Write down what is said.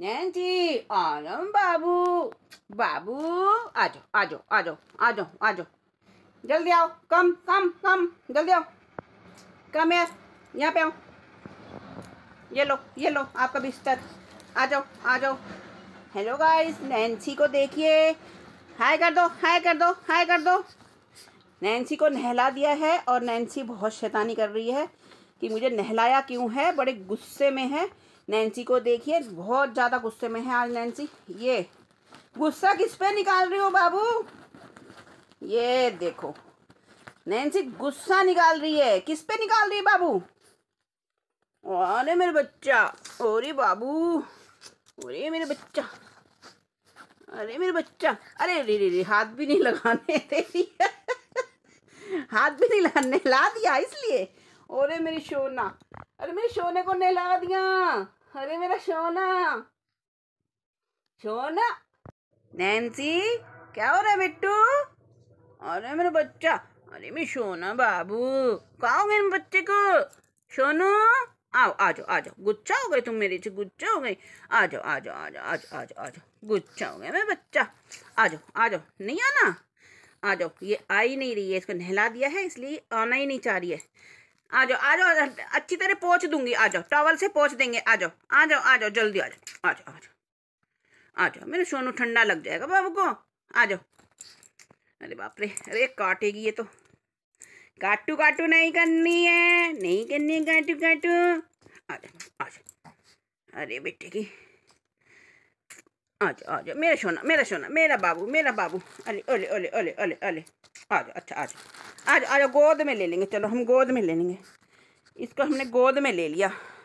नैनसी आलम बाबू बाबू आ जाओ आ जाओ आ जाओ आ जाओ आ जाओ जल्दी आओ कम कम कम जल्दी आओ कम यार यहाँ पे आओ ये लो ये लो आपका बिस्तर आ जाओ आ जाओ हेलो गाइस नैन्सी को देखिए हाय कर दो हाय कर दो हाय कर दो नैन्सी को नहला दिया है और नैन्सी बहुत शैतानी कर रही है कि मुझे नहलाया क्यों है बड़े गुस्से में है नैन्सी को देखिए बहुत ज़्यादा गुस्से में है आज नैन्सी ये गुस्सा किस पे निकाल रही हो बाबू ये देखो नैन्सी गुस्सा निकाल रही है किस पे निकाल रही है बाबू अरे मेरे बच्चा अरे बाबू अरे मेरे बच्चा अरे मेरे बच्चा अरे रे रे रे हाथ भी नहीं लगाने तेरी हाथ भी नहीं लगाने ला दिया इसलिए अरे मेरी शोना अरे मेरी शोने को नहला दिया अरे मेरा शोना शोना नैन्सी क्या हो रहा है बिट्टू अरे मेरा बच्चा अरे मैं शोना बाबू कहा मेरे बच्चे को सोनू आओ आ जाओ आ जाओ गुच्छा हो गए तुम मेरे से गुच्छा हो गए आ जाओ आ जाओ आ जाओ आ जाओ आ जाओ आ जाओ गुच्छा हो गया मेरा बच्चा आ जाओ आ जाओ नहीं आना आ जाओ ये आ ही नहीं रही है इसको नहला दिया है इसलिए आना ही नहीं चाह रही है आ जाओ आ जाओ अच्छी तरह पोछ दूंगी आ जाओ टॉवल से पोछ देंगे आ जाओ आ जाओ आ जाओ जल्दी आ जाओ आ जाओ आ जाओ आ जाओ मेरे सोनू ठंडा लग जाएगा बाबू को आ जाओ अरे बाप रे अरे काटेगी ये तो काटू काटू नहीं करनी है नहीं करनी है काटू काटू आ जाओ आ जाओ अरे बेटे की आ जाओ आ जाओ मेरा सोना मेरा सोना मेरा बाबू मेरा बाबू अरे ओले ओले ओले ओले ओले आ जाओ अच्छा आ जाओ आज आज गोद में ले लेंगे चलो हम गोद में ले लेंगे इसको हमने गोद में ले लिया